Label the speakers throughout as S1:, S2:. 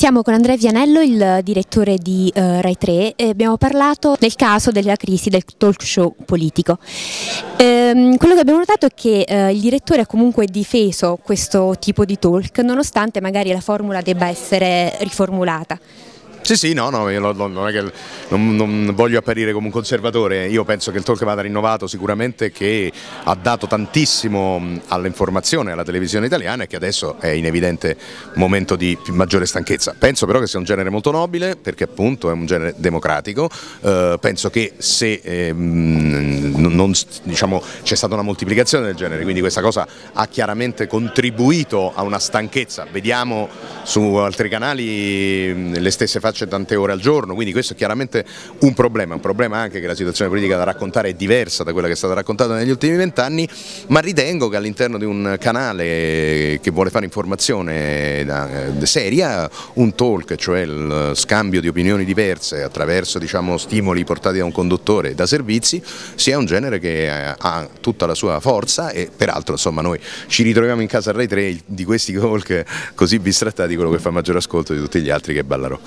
S1: Siamo con Andrea Vianello, il direttore di eh, Rai 3 e abbiamo parlato del caso della crisi del talk show politico. Ehm, quello che abbiamo notato è che eh, il direttore ha comunque difeso questo tipo di talk nonostante magari la formula debba essere riformulata.
S2: Sì, sì, no, no io non, non, che, non, non, voglio apparire come un conservatore, io penso che il talk vada rinnovato sicuramente che ha dato tantissimo all'informazione, alla televisione italiana e che adesso è in evidente momento di maggiore stanchezza. Penso però che sia un genere molto nobile perché appunto è un genere democratico, eh, penso che se eh, diciamo, c'è stata una moltiplicazione del genere, quindi questa cosa ha chiaramente contribuito a una stanchezza, vediamo su altri canali le stesse facce carcere tante ore al giorno, quindi questo è chiaramente un problema, un problema anche che la situazione politica da raccontare è diversa da quella che è stata raccontata negli ultimi vent'anni, ma ritengo che all'interno di un canale che vuole fare informazione eh, seria, un talk, cioè il scambio di opinioni diverse attraverso diciamo, stimoli portati da un conduttore da servizi, sia un genere che eh, ha tutta la sua forza e peraltro insomma, noi ci ritroviamo in casa Rai 3 di questi talk così bistrattati quello che fa maggior ascolto di tutti gli altri che è Ballarò.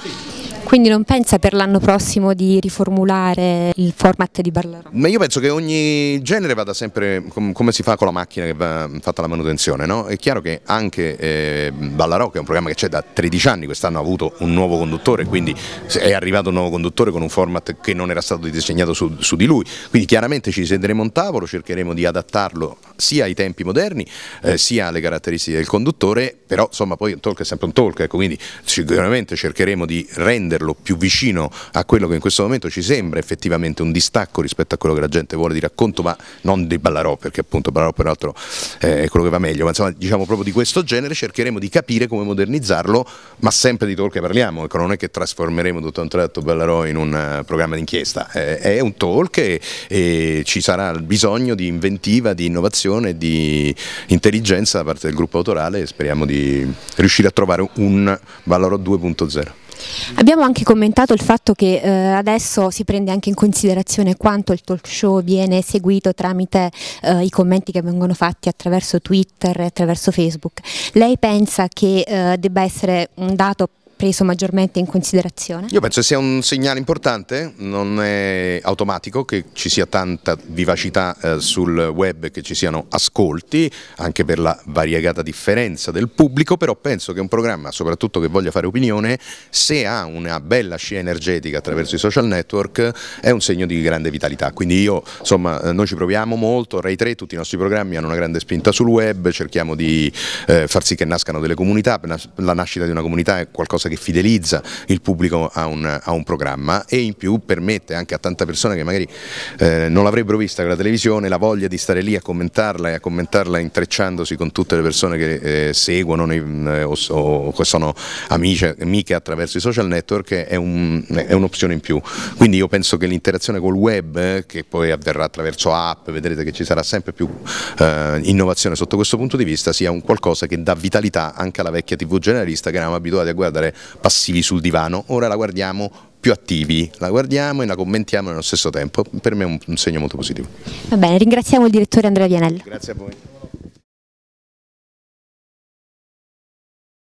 S1: Quindi non pensa per l'anno prossimo di riformulare il format di Ballarò?
S2: Ma io penso che ogni genere vada sempre com come si fa con la macchina che va fatta la manutenzione, no? È chiaro che anche eh, Ballarò, che è un programma che c'è da 13 anni, quest'anno ha avuto un nuovo conduttore, quindi è arrivato un nuovo conduttore con un format che non era stato disegnato su, su di lui, quindi chiaramente ci sederemo a un tavolo, cercheremo di adattarlo sia ai tempi moderni eh, sia alle caratteristiche del conduttore, però insomma poi un talk è sempre un talk, ecco, quindi sicuramente cercheremo di renderlo più vicino a quello che in questo momento ci sembra effettivamente un distacco rispetto a quello che la gente vuole di racconto, ma non di Ballarò, perché appunto Ballarò peraltro eh, è quello che va meglio, ma insomma diciamo proprio di questo genere cercheremo di capire come modernizzarlo, ma sempre di talk parliamo, ecco, non è che trasformeremo tutto un tratto Ballarò in un eh, programma d'inchiesta, eh, è un talk e, e ci sarà bisogno di inventiva, di innovazione riflessione, di intelligenza da parte del gruppo autorale e speriamo di riuscire a trovare un Ballarò 2.0.
S1: Abbiamo anche commentato il fatto che eh, adesso si prende anche in considerazione quanto il talk show viene seguito tramite eh, i commenti che vengono fatti attraverso Twitter e attraverso Facebook. Lei pensa che eh, debba essere un dato preso maggiormente in considerazione?
S2: Io penso che sia un segnale importante, non è automatico che ci sia tanta vivacità eh, sul web, che ci siano ascolti, anche per la variegata differenza del pubblico, però penso che un programma, soprattutto che voglia fare opinione, se ha una bella scia energetica attraverso i social network, è un segno di grande vitalità. Quindi io, insomma, eh, noi ci proviamo molto, Rai 3, tutti i nostri programmi hanno una grande spinta sul web, cerchiamo di eh, far sì che nascano delle comunità, la nascita di una comunità è qualcosa che che fidelizza il pubblico a un, a un programma e in più permette anche a tante persone che magari eh, non l'avrebbero vista con la televisione la voglia di stare lì a commentarla e a commentarla intrecciandosi con tutte le persone che eh, seguono nei, eh, o, o, sono amiche, amiche, attraverso i social network è un'opzione in più. Quindi io penso che l'interazione col web, eh, che poi avverrà attraverso app, vedrete che ci sarà sempre più eh, innovazione sotto questo punto di vista, sia un qualcosa che dà vitalità anche alla vecchia TV generalista che eravamo abituati a guardare passivi sul divano, ora la guardiamo più attivi, la guardiamo e la commentiamo nello stesso tempo, per me è un, segno molto positivo. Va bene, ringraziamo il direttore Andrea Vianello. Grazie a voi.